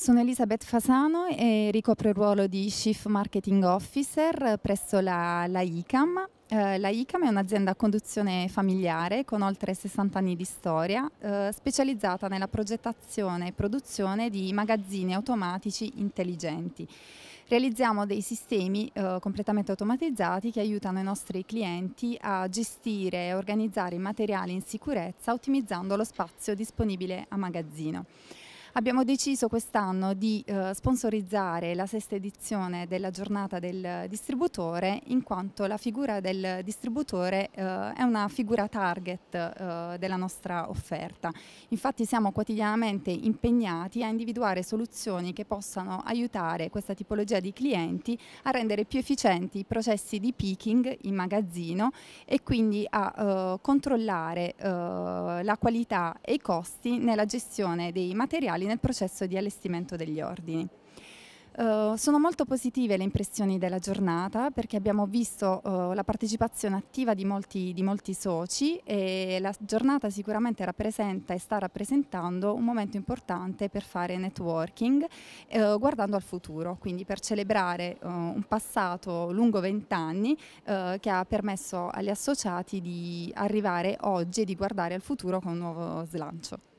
Sono Elisabeth Fasano e ricopro il ruolo di Chief Marketing Officer presso la, la ICAM. Eh, la ICAM è un'azienda a conduzione familiare con oltre 60 anni di storia, eh, specializzata nella progettazione e produzione di magazzini automatici intelligenti. Realizziamo dei sistemi eh, completamente automatizzati che aiutano i nostri clienti a gestire e organizzare i materiali in sicurezza ottimizzando lo spazio disponibile a magazzino. Abbiamo deciso quest'anno di eh, sponsorizzare la sesta edizione della giornata del distributore in quanto la figura del distributore eh, è una figura target eh, della nostra offerta. Infatti siamo quotidianamente impegnati a individuare soluzioni che possano aiutare questa tipologia di clienti a rendere più efficienti i processi di picking in magazzino e quindi a eh, controllare eh, la qualità e i costi nella gestione dei materiali culturali nel processo di allestimento degli ordini. Uh, sono molto positive le impressioni della giornata perché abbiamo visto uh, la partecipazione attiva di molti, di molti, soci e la giornata sicuramente rappresenta e sta rappresentando un momento importante per fare networking uh, guardando al futuro, quindi per celebrare un passato lungo vent'anni che ha permesso agli associati di arrivare oggi e di guardare al futuro con un nuovo slancio.